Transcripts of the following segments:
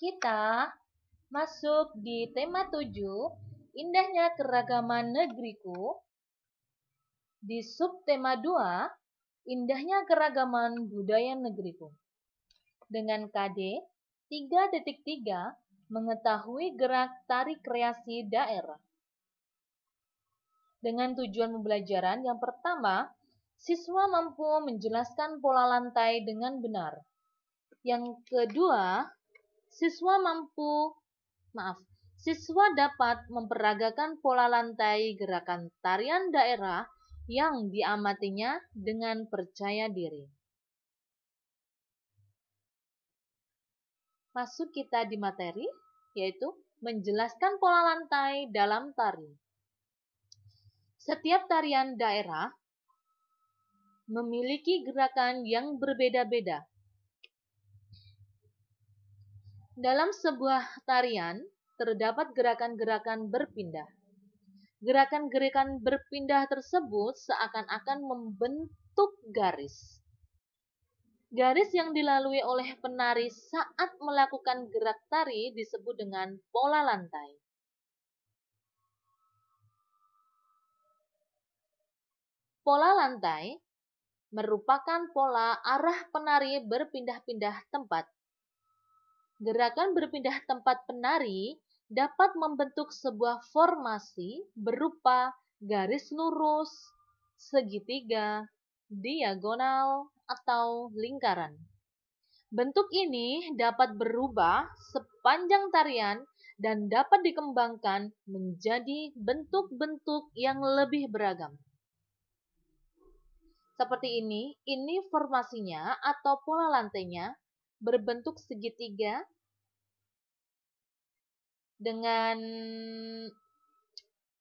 Kita masuk di tema 7, Indahnya Keragaman Negeriku. Di subtema 2, Indahnya Keragaman Budaya Negeriku. Dengan KD 3.3 mengetahui gerak tari kreasi daerah. Dengan tujuan pembelajaran yang pertama, siswa mampu menjelaskan pola lantai dengan benar. Yang kedua, siswa mampu maaf, siswa dapat memperagakan pola lantai gerakan tarian daerah yang diamatinya dengan percaya diri. Masuk kita di materi, yaitu menjelaskan pola lantai dalam tari. Setiap tarian daerah memiliki gerakan yang berbeda-beda Dalam sebuah tarian, terdapat gerakan-gerakan berpindah. Gerakan-gerakan berpindah tersebut seakan-akan membentuk garis. Garis yang dilalui oleh penari saat melakukan gerak tari disebut dengan pola lantai. Pola lantai merupakan pola arah penari berpindah-pindah tempat Gerakan berpindah tempat penari dapat membentuk sebuah formasi berupa garis lurus, segitiga, diagonal, atau lingkaran. Bentuk ini dapat berubah sepanjang tarian dan dapat dikembangkan menjadi bentuk-bentuk yang lebih beragam. Seperti ini, ini formasinya atau pola lantainya berbentuk segitiga dengan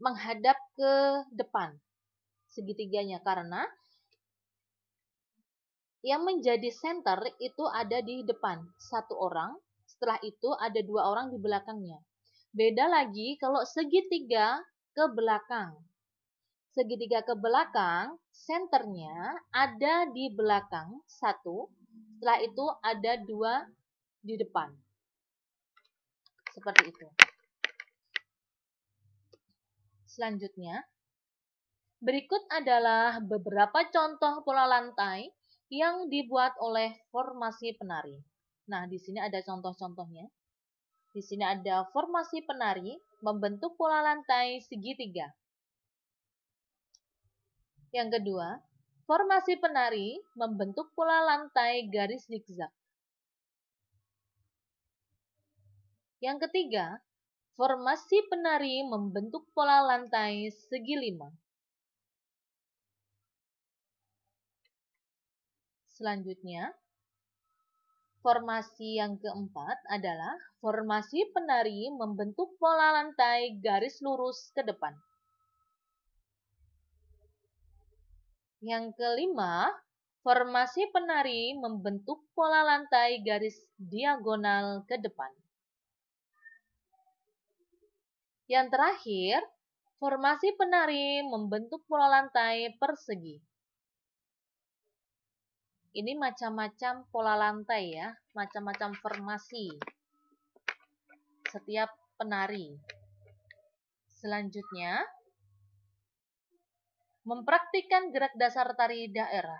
menghadap ke depan segitiganya karena yang menjadi center itu ada di depan satu orang, setelah itu ada dua orang di belakangnya. Beda lagi kalau segitiga ke belakang. Segitiga ke belakang, centernya ada di belakang satu, setelah itu ada dua di depan. Seperti itu. Selanjutnya, berikut adalah beberapa contoh pola lantai yang dibuat oleh formasi penari. Nah, di sini ada contoh-contohnya. Di sini ada formasi penari membentuk pola lantai segitiga. Yang kedua, Formasi penari membentuk pola lantai garis zigzag. Yang ketiga, formasi penari membentuk pola lantai segi lima. Selanjutnya, formasi yang keempat adalah formasi penari membentuk pola lantai garis lurus ke depan. Yang kelima, formasi penari membentuk pola lantai garis diagonal ke depan. Yang terakhir, formasi penari membentuk pola lantai persegi. Ini macam-macam pola lantai ya, macam-macam formasi setiap penari. Selanjutnya, Mempraktikkan gerak dasar tari daerah.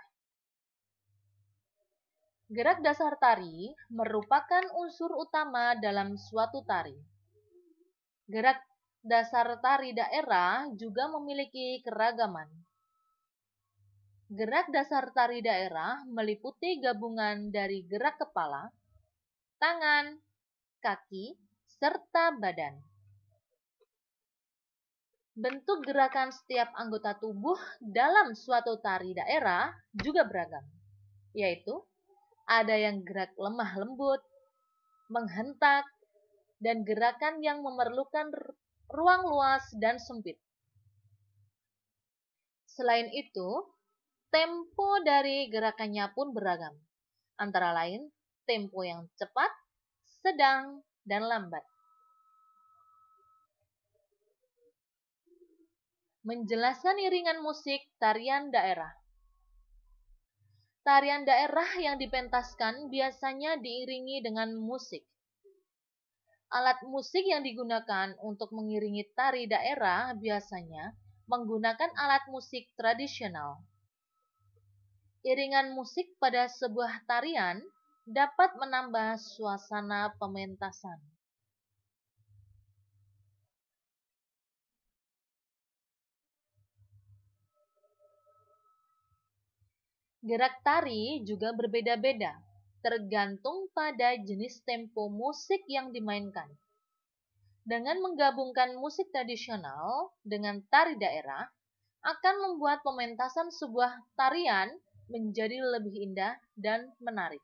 Gerak dasar tari merupakan unsur utama dalam suatu tari. Gerak dasar tari daerah juga memiliki keragaman. Gerak dasar tari daerah meliputi gabungan dari gerak kepala, tangan, kaki, serta badan. Bentuk gerakan setiap anggota tubuh dalam suatu tari daerah juga beragam, yaitu ada yang gerak lemah lembut, menghentak, dan gerakan yang memerlukan ruang luas dan sempit. Selain itu, tempo dari gerakannya pun beragam, antara lain tempo yang cepat, sedang, dan lambat. menjelaskan iringan musik tarian daerah. Tarian daerah yang dipentaskan biasanya diiringi dengan musik. Alat musik yang digunakan untuk mengiringi tari daerah biasanya menggunakan alat musik tradisional. Iringan musik pada sebuah tarian dapat menambah suasana pementasan. Gerak tari juga berbeda-beda, tergantung pada jenis tempo musik yang dimainkan. Dengan menggabungkan musik tradisional dengan tari daerah, akan membuat pementasan sebuah tarian menjadi lebih indah dan menarik.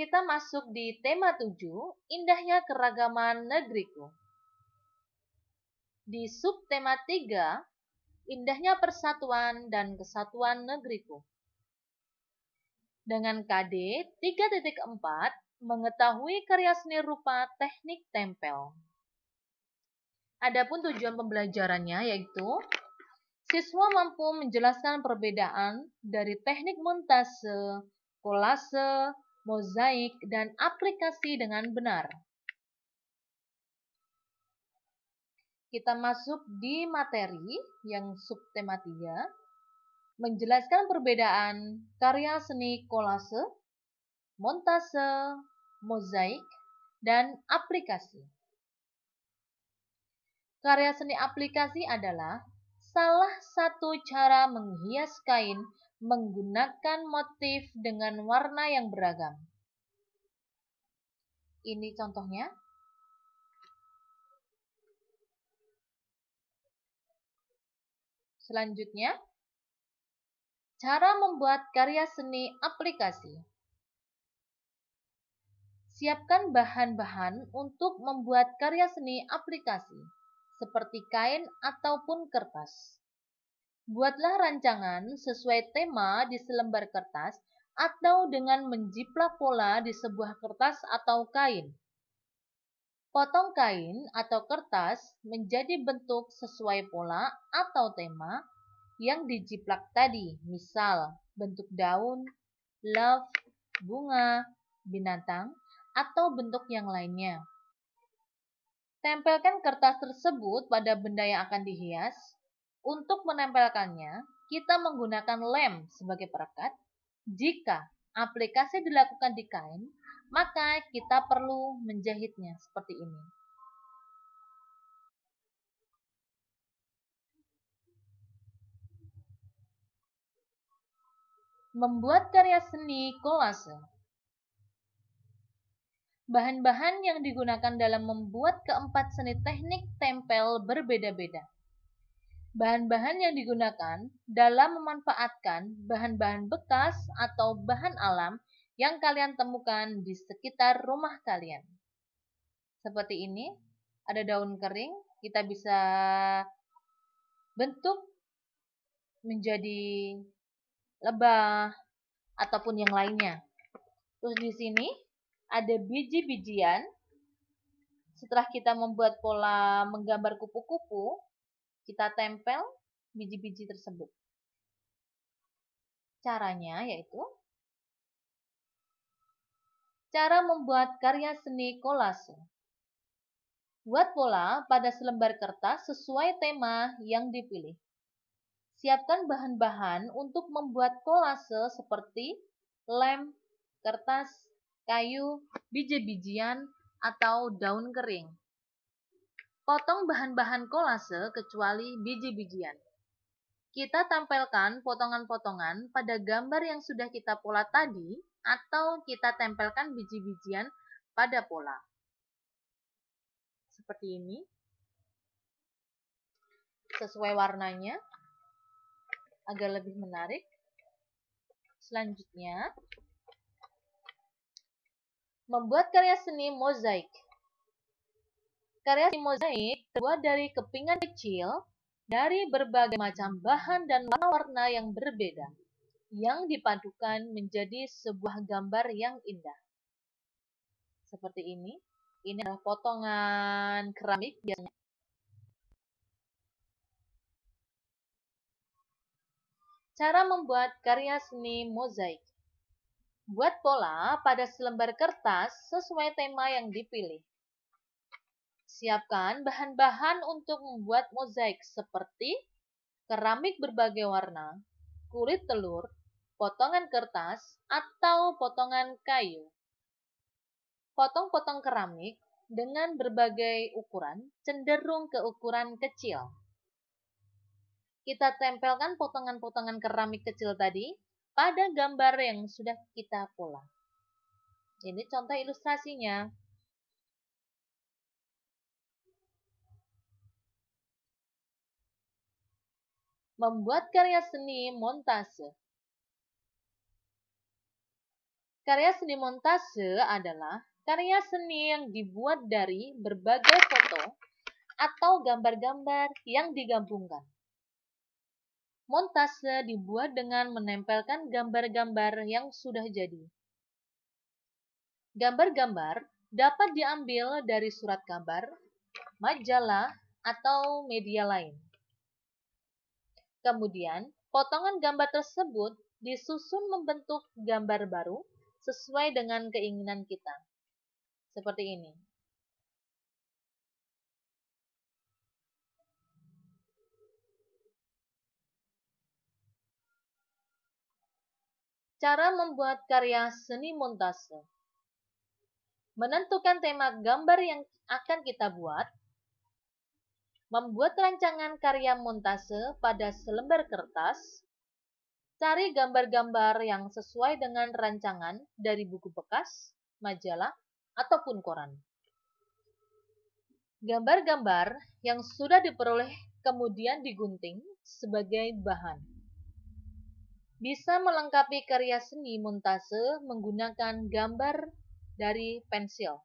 Kita masuk di tema 7, Indahnya Keragaman Negeriku. Di subtema 3, Indahnya Persatuan dan Kesatuan Negeriku. Dengan KD 3.4, mengetahui karya seni rupa teknik tempel. Adapun tujuan pembelajarannya yaitu siswa mampu menjelaskan perbedaan dari teknik montase, kolase, mozaik, dan aplikasi dengan benar. Kita masuk di materi yang subtema 3, menjelaskan perbedaan karya seni kolase, montase, mozaik, dan aplikasi. Karya seni aplikasi adalah salah satu cara menghias kain menggunakan motif dengan warna yang beragam. Ini contohnya. Selanjutnya, cara membuat karya seni aplikasi. Siapkan bahan-bahan untuk membuat karya seni aplikasi, seperti kain ataupun kertas. Buatlah rancangan sesuai tema di selembar kertas atau dengan menjiplak pola di sebuah kertas atau kain. Potong kain atau kertas menjadi bentuk sesuai pola atau tema yang dijiplak tadi, misal bentuk daun, love, bunga, binatang, atau bentuk yang lainnya. Tempelkan kertas tersebut pada benda yang akan dihias untuk menempelkannya, kita menggunakan lem sebagai perekat. Jika aplikasi dilakukan di kain, maka kita perlu menjahitnya seperti ini. Membuat karya seni kolase Bahan-bahan yang digunakan dalam membuat keempat seni teknik tempel berbeda-beda. Bahan-bahan yang digunakan dalam memanfaatkan bahan-bahan bekas atau bahan alam yang kalian temukan di sekitar rumah kalian. Seperti ini, ada daun kering, kita bisa bentuk menjadi lebah ataupun yang lainnya. Terus di sini ada biji-bijian. Setelah kita membuat pola menggambar kupu-kupu, kita tempel biji-biji tersebut. Caranya yaitu Cara membuat karya seni kolase. Buat pola pada selembar kertas sesuai tema yang dipilih. Siapkan bahan-bahan untuk membuat kolase seperti lem, kertas, kayu, biji-bijian, atau daun kering. Potong bahan-bahan kolase kecuali biji-bijian. Kita tempelkan potongan-potongan pada gambar yang sudah kita pola tadi atau kita tempelkan biji-bijian pada pola. Seperti ini. Sesuai warnanya agar lebih menarik. Selanjutnya, membuat karya seni mozaik. Karya si mozaik terbuat dari kepingan kecil dari berbagai macam bahan dan warna-warna yang berbeda, yang dipadukan menjadi sebuah gambar yang indah. Seperti ini, ini adalah potongan keramik biasanya. Cara membuat karya seni mozaik. Buat pola pada selembar kertas sesuai tema yang dipilih. Siapkan bahan-bahan untuk membuat mozaik seperti keramik berbagai warna, kulit telur, potongan kertas, atau potongan kayu. Potong-potong keramik dengan berbagai ukuran cenderung ke ukuran kecil. Kita tempelkan potongan-potongan keramik kecil tadi pada gambar yang sudah kita pola. Ini contoh ilustrasinya. membuat karya seni montase. Karya seni montase adalah karya seni yang dibuat dari berbagai foto atau gambar-gambar yang digabungkan. Montase dibuat dengan menempelkan gambar-gambar yang sudah jadi. Gambar-gambar dapat diambil dari surat kabar, majalah, atau media lain. Kemudian, potongan gambar tersebut disusun membentuk gambar baru sesuai dengan keinginan kita. Seperti ini. Cara membuat karya seni montase. Menentukan tema gambar yang akan kita buat membuat rancangan karya montase pada selembar kertas, cari gambar-gambar yang sesuai dengan rancangan dari buku bekas, majalah, ataupun koran. Gambar-gambar yang sudah diperoleh kemudian digunting sebagai bahan bisa melengkapi karya seni montase menggunakan gambar dari pensil.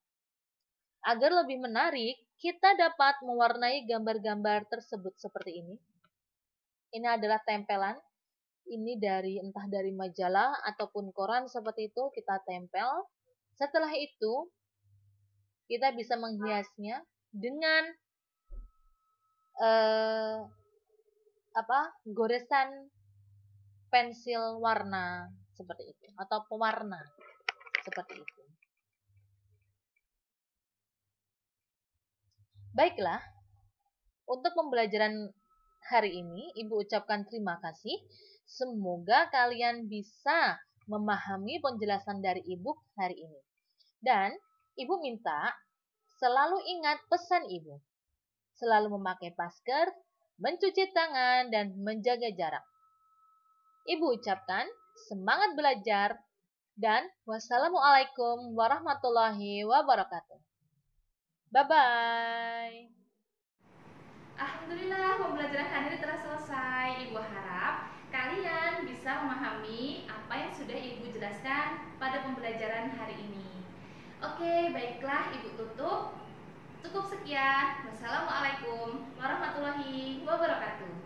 Agar lebih menarik, kita dapat mewarnai gambar-gambar tersebut seperti ini. Ini adalah tempelan. Ini dari entah dari majalah ataupun koran seperti itu kita tempel. Setelah itu, kita bisa menghiasnya dengan eh, apa goresan pensil warna seperti itu atau pewarna seperti itu. Baiklah, untuk pembelajaran hari ini, Ibu ucapkan terima kasih. Semoga kalian bisa memahami penjelasan dari Ibu hari ini. Dan Ibu minta selalu ingat pesan Ibu. Selalu memakai masker, mencuci tangan, dan menjaga jarak. Ibu ucapkan semangat belajar dan wassalamualaikum warahmatullahi wabarakatuh. Bye bye. Alhamdulillah pembelajaran hari ini telah selesai. Ibu harap kalian bisa memahami apa yang sudah Ibu jelaskan pada pembelajaran hari ini. Oke, baiklah Ibu tutup. Cukup sekian. Wassalamualaikum warahmatullahi wabarakatuh.